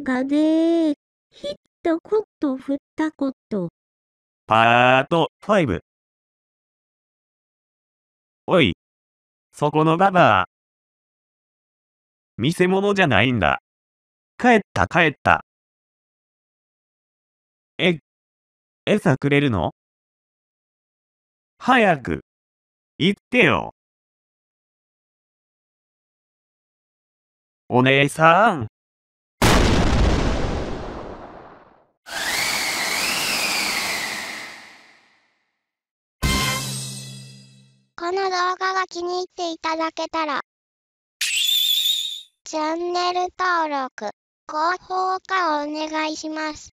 ですとね。と、ふ振ったこと。パート5。おい。そこのババア。見せ物じゃないんだ。帰った帰った。え、餌くれるの早く、行ってよ。お姉さん。この動画が気に入っていただけたら、チャンネル登録、高評価をお願いします。